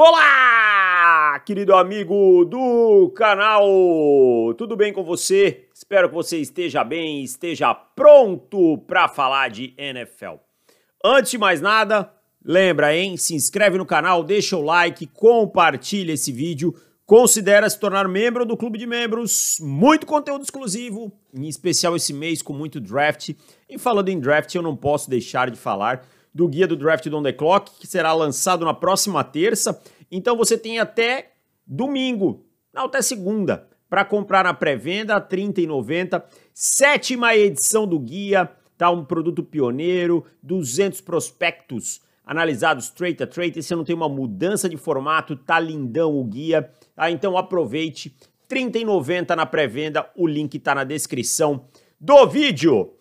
Olá, querido amigo do canal! Tudo bem com você? Espero que você esteja bem, esteja pronto para falar de NFL. Antes de mais nada, lembra, hein? Se inscreve no canal, deixa o like, compartilha esse vídeo, considera se tornar membro do clube de membros, muito conteúdo exclusivo, em especial esse mês com muito draft. E falando em draft, eu não posso deixar de falar do guia do Draft on the Clock, que será lançado na próxima terça. Então você tem até domingo, não, até segunda, para comprar na pré-venda, R$ 30,90. Sétima edição do guia, tá? Um produto pioneiro, 200 prospectos analisados trade a trade. Esse ano tem uma mudança de formato, tá lindão o guia. Tá? Então aproveite, R$ 30,90 na pré-venda. O link está na descrição do vídeo.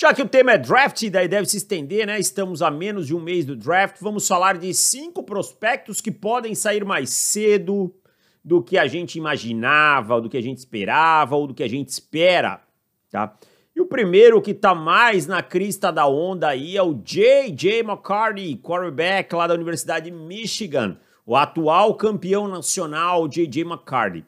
Já que o tema é draft, e daí deve se estender, né? Estamos a menos de um mês do draft. Vamos falar de cinco prospectos que podem sair mais cedo do que a gente imaginava, do que a gente esperava, ou do que a gente espera, tá? E o primeiro que tá mais na crista da onda aí é o J.J. McCarty, quarterback lá da Universidade de Michigan, o atual campeão nacional J.J. McCarty.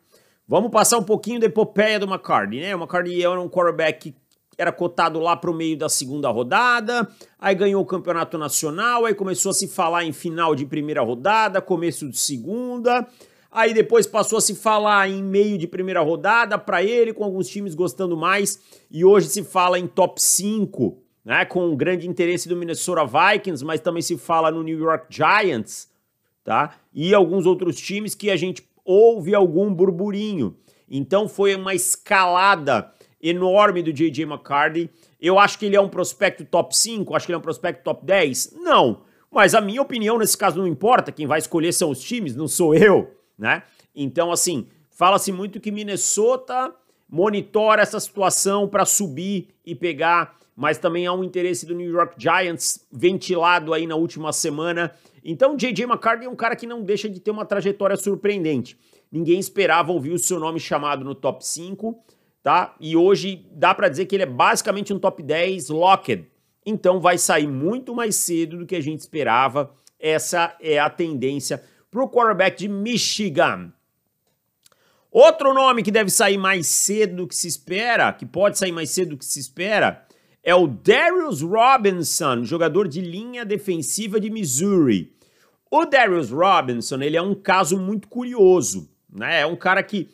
Vamos passar um pouquinho da epopeia do McCarty, né? O McCarty era um quarterback que era cotado lá para o meio da segunda rodada, aí ganhou o campeonato nacional, aí começou a se falar em final de primeira rodada, começo de segunda, aí depois passou a se falar em meio de primeira rodada para ele, com alguns times gostando mais, e hoje se fala em top 5, né, com um grande interesse do Minnesota Vikings, mas também se fala no New York Giants, tá? E alguns outros times que a gente ouve algum burburinho. Então foi uma escalada enorme do J.J. McCarthy. Eu acho que ele é um prospecto top 5, acho que ele é um prospecto top 10. Não, mas a minha opinião nesse caso não importa, quem vai escolher são os times, não sou eu, né? Então, assim, fala-se muito que Minnesota monitora essa situação para subir e pegar, mas também há um interesse do New York Giants ventilado aí na última semana. Então, J.J. McCarthy é um cara que não deixa de ter uma trajetória surpreendente. Ninguém esperava ouvir o seu nome chamado no top 5 tá? E hoje dá para dizer que ele é basicamente um top 10 locked. Então vai sair muito mais cedo do que a gente esperava. Essa é a tendência para o quarterback de Michigan. Outro nome que deve sair mais cedo do que se espera, que pode sair mais cedo do que se espera, é o Darius Robinson, jogador de linha defensiva de Missouri. O Darius Robinson, ele é um caso muito curioso, né? É um cara que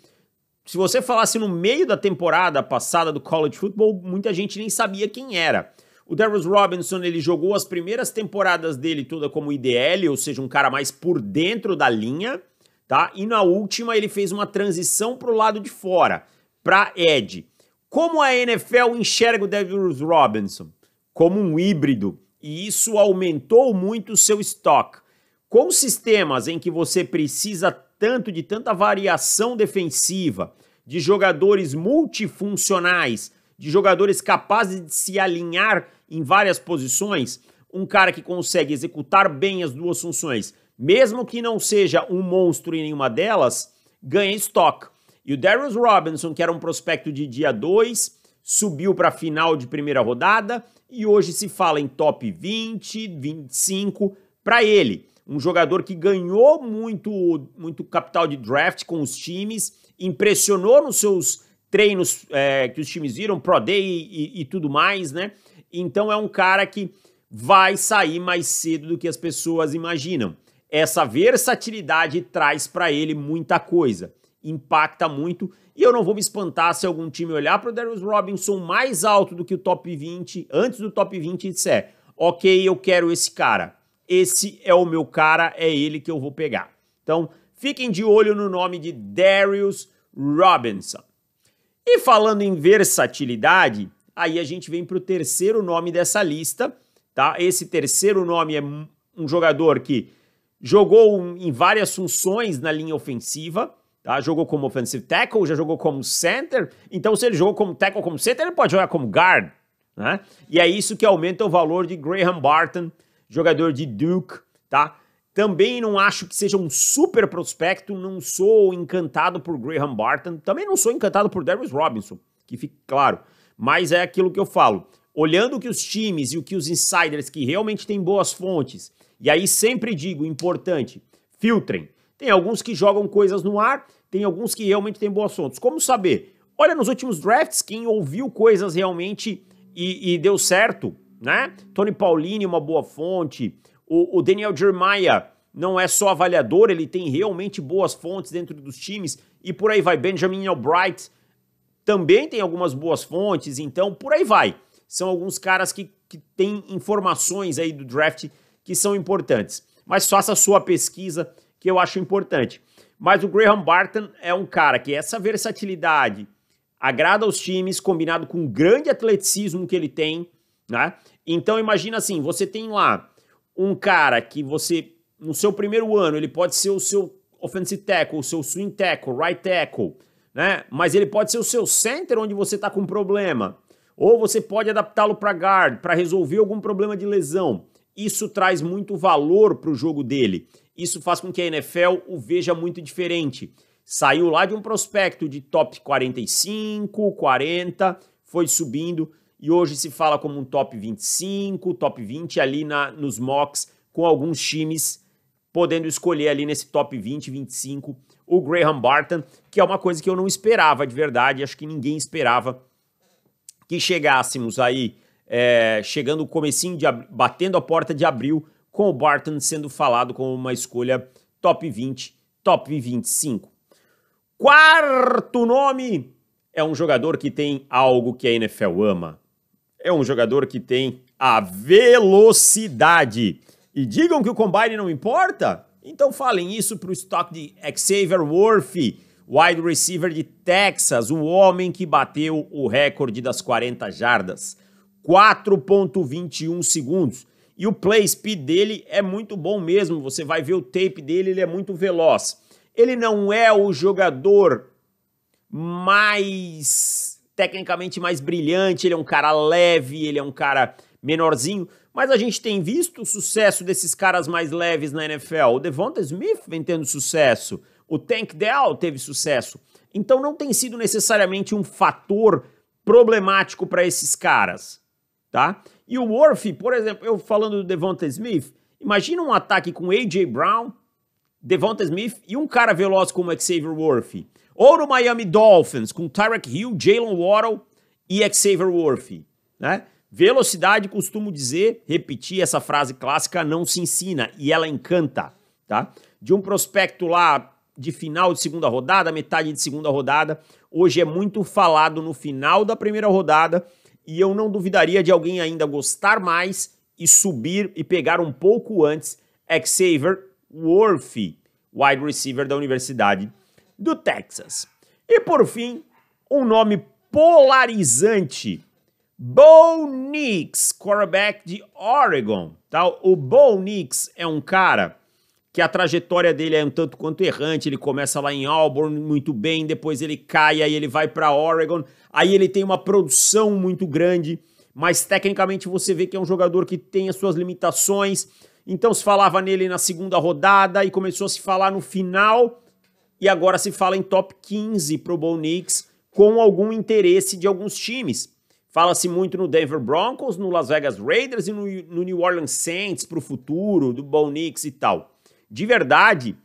se você falasse no meio da temporada passada do college football, muita gente nem sabia quem era. O Darius Robinson, ele jogou as primeiras temporadas dele toda como IDL, ou seja, um cara mais por dentro da linha, tá? E na última ele fez uma transição para o lado de fora, para Ed. Como a NFL enxerga o Darius Robinson? Como um híbrido, e isso aumentou muito o seu estoque. Com sistemas em que você precisa tanto, de tanta variação defensiva, de jogadores multifuncionais, de jogadores capazes de se alinhar em várias posições, um cara que consegue executar bem as duas funções, mesmo que não seja um monstro em nenhuma delas, ganha estoque. E o Darius Robinson, que era um prospecto de dia 2, subiu para a final de primeira rodada e hoje se fala em top 20, 25 para ele um jogador que ganhou muito, muito capital de draft com os times, impressionou nos seus treinos é, que os times viram, Pro Day e, e, e tudo mais, né? Então é um cara que vai sair mais cedo do que as pessoas imaginam. Essa versatilidade traz para ele muita coisa, impacta muito. E eu não vou me espantar se algum time olhar para o Darius Robinson mais alto do que o top 20, antes do top 20, e disser: ok, eu quero esse cara esse é o meu cara, é ele que eu vou pegar. Então, fiquem de olho no nome de Darius Robinson. E falando em versatilidade, aí a gente vem para o terceiro nome dessa lista, tá? Esse terceiro nome é um jogador que jogou em várias funções na linha ofensiva, tá? Jogou como offensive tackle, já jogou como center. Então, se ele jogou como tackle, como center, ele pode jogar como guard, né? E é isso que aumenta o valor de Graham Barton, jogador de Duke, tá? Também não acho que seja um super prospecto, não sou encantado por Graham Barton, também não sou encantado por Darius Robinson, que fique claro. Mas é aquilo que eu falo. Olhando o que os times e o que os insiders que realmente têm boas fontes, e aí sempre digo, importante, filtrem. Tem alguns que jogam coisas no ar, tem alguns que realmente têm boas fontes. Como saber? Olha nos últimos drafts, quem ouviu coisas realmente e, e deu certo, né? Tony Paulini, uma boa fonte. O, o Daniel Jeremiah não é só avaliador, ele tem realmente boas fontes dentro dos times. E por aí vai. Benjamin Albright também tem algumas boas fontes, então por aí vai. São alguns caras que, que têm informações aí do draft que são importantes. Mas faça a sua pesquisa, que eu acho importante. Mas o Graham Barton é um cara que essa versatilidade agrada aos times, combinado com o grande atleticismo que ele tem, né? Então imagina assim, você tem lá um cara que você no seu primeiro ano ele pode ser o seu offensive tackle, o seu swing tackle, right tackle, né? Mas ele pode ser o seu center onde você está com problema, ou você pode adaptá-lo para guard para resolver algum problema de lesão. Isso traz muito valor para o jogo dele. Isso faz com que a NFL o veja muito diferente. Saiu lá de um prospecto de top 45, 40, foi subindo e hoje se fala como um top 25, top 20 ali na, nos mocks, com alguns times podendo escolher ali nesse top 20, 25 o Graham Barton, que é uma coisa que eu não esperava de verdade, acho que ninguém esperava que chegássemos aí, é, chegando o comecinho, de batendo a porta de abril, com o Barton sendo falado como uma escolha top 20, top 25. Quarto nome é um jogador que tem algo que a NFL ama, é um jogador que tem a velocidade. E digam que o combine não importa? Então falem isso para o estoque de Xavier Worthy, wide receiver de Texas, o homem que bateu o recorde das 40 jardas. 4.21 segundos. E o play speed dele é muito bom mesmo, você vai ver o tape dele, ele é muito veloz. Ele não é o jogador mais tecnicamente mais brilhante, ele é um cara leve, ele é um cara menorzinho, mas a gente tem visto o sucesso desses caras mais leves na NFL. O Devonta Smith vem tendo sucesso, o Tank Dell teve sucesso. Então não tem sido necessariamente um fator problemático para esses caras, tá? E o Worth, por exemplo, eu falando do Devonta Smith, imagina um ataque com AJ Brown, Devonta Smith e um cara veloz como Xavier Worth. Ou no Miami Dolphins, com Tyreek Hill, Jalen Waddle e Xavier Worth. Né? Velocidade, costumo dizer, repetir essa frase clássica, não se ensina e ela encanta. Tá? De um prospecto lá de final de segunda rodada, metade de segunda rodada, hoje é muito falado no final da primeira rodada e eu não duvidaria de alguém ainda gostar mais e subir e pegar um pouco antes Xavier Worthy, wide receiver da Universidade do Texas. E por fim, um nome polarizante. Bo Nix, quarterback de Oregon. Tá? O Bo Nix é um cara que a trajetória dele é um tanto quanto errante. Ele começa lá em Auburn muito bem, depois ele cai, aí ele vai para Oregon. Aí ele tem uma produção muito grande, mas tecnicamente você vê que é um jogador que tem as suas limitações. Então se falava nele na segunda rodada e começou a se falar no final. E agora se fala em top 15 pro Bo Nix com algum interesse de alguns times. Fala-se muito no Denver Broncos, no Las Vegas Raiders e no, no New Orleans Saints para o futuro do Bo Nix e tal. De verdade,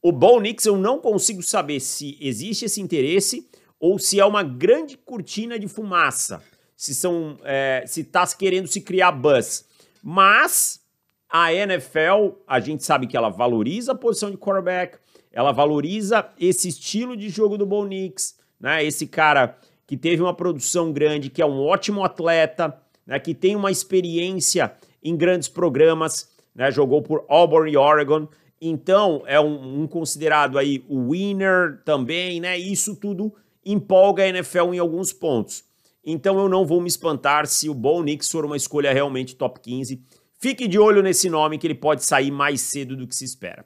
o Bo Nix eu não consigo saber se existe esse interesse ou se é uma grande cortina de fumaça, se são, é, se está querendo se criar buzz. Mas a NFL, a gente sabe que ela valoriza a posição de quarterback, ela valoriza esse estilo de jogo do Bo Nix, né? Esse cara que teve uma produção grande, que é um ótimo atleta, né? Que tem uma experiência em grandes programas, né? Jogou por Auburn e Oregon, então é um, um considerado aí o winner também, né? Isso tudo empolga a NFL em alguns pontos. Então eu não vou me espantar se o Bo Nix for uma escolha realmente top 15 Fique de olho nesse nome que ele pode sair mais cedo do que se espera.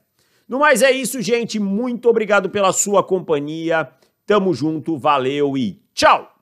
No mais é isso, gente. Muito obrigado pela sua companhia. Tamo junto, valeu e tchau!